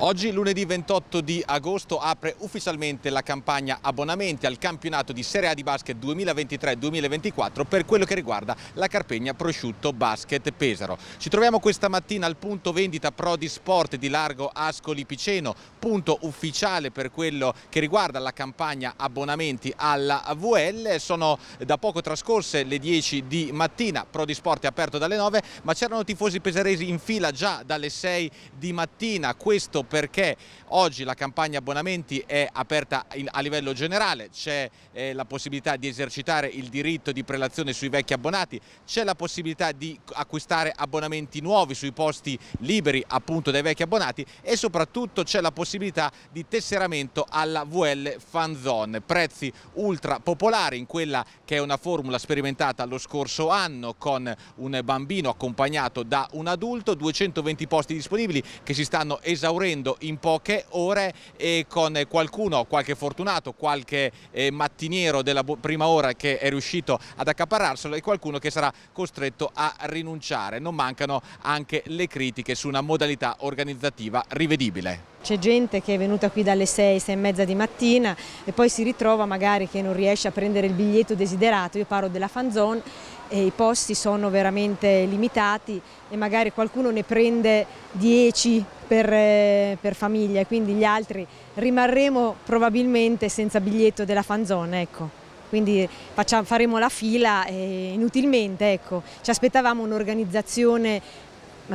Oggi lunedì 28 di agosto apre ufficialmente la campagna abbonamenti al campionato di Serie A di basket 2023-2024 per quello che riguarda la Carpegna Prosciutto Basket Pesaro. Ci troviamo questa mattina al punto vendita Prodi Sport di Largo Ascoli Piceno, punto ufficiale per quello che riguarda la campagna abbonamenti alla VL. Sono da poco trascorse le 10 di mattina, Prodi Sport è aperto dalle 9, ma c'erano tifosi pesaresi in fila già dalle 6 di mattina. Questo perché oggi la campagna abbonamenti è aperta a livello generale, c'è eh, la possibilità di esercitare il diritto di prelazione sui vecchi abbonati, c'è la possibilità di acquistare abbonamenti nuovi sui posti liberi appunto dai vecchi abbonati e soprattutto c'è la possibilità di tesseramento alla VL Fanzone, prezzi ultra popolari in quella che è una formula sperimentata lo scorso anno con un bambino accompagnato da un adulto, 220 posti disponibili che si stanno esaurendo facendo in poche ore e con qualcuno, qualche fortunato, qualche eh, mattiniero della prima ora che è riuscito ad accaparrarselo e qualcuno che sarà costretto a rinunciare. Non mancano anche le critiche su una modalità organizzativa rivedibile. C'è gente che è venuta qui dalle 6, 6 e mezza di mattina e poi si ritrova magari che non riesce a prendere il biglietto desiderato, io parlo della fanzone e i posti sono veramente limitati e magari qualcuno ne prende 10 per, eh, per famiglia e quindi gli altri rimarremo probabilmente senza biglietto della fanzone. Ecco quindi facciamo, faremo la fila eh, inutilmente, ecco. ci aspettavamo un'organizzazione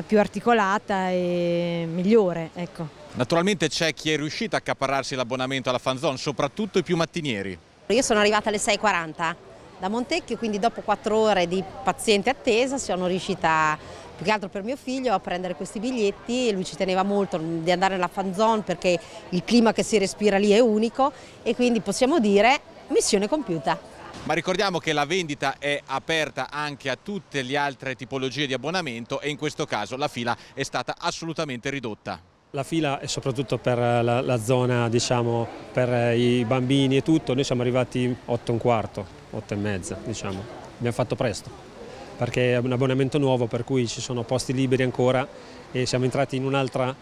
più articolata e migliore. Ecco. Naturalmente c'è chi è riuscito a accaparrarsi l'abbonamento alla fanzone, soprattutto i più mattinieri. Io sono arrivata alle 6.40 da Montecchio, quindi dopo quattro ore di paziente attesa sono riuscita a più che altro per mio figlio a prendere questi biglietti, lui ci teneva molto di andare alla fanzone perché il clima che si respira lì è unico e quindi possiamo dire missione compiuta. Ma ricordiamo che la vendita è aperta anche a tutte le altre tipologie di abbonamento e in questo caso la fila è stata assolutamente ridotta. La fila è soprattutto per la, la zona, diciamo, per i bambini e tutto, noi siamo arrivati 8 e un quarto, 8 e mezza, diciamo. Abbiamo fatto presto perché è un abbonamento nuovo per cui ci sono posti liberi ancora e siamo entrati in un'altra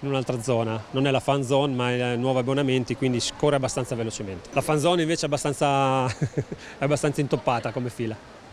in un'altra zona, non è la fan zone ma è nuovi abbonamenti quindi scorre abbastanza velocemente. La fan zone invece è abbastanza, è abbastanza intoppata come fila.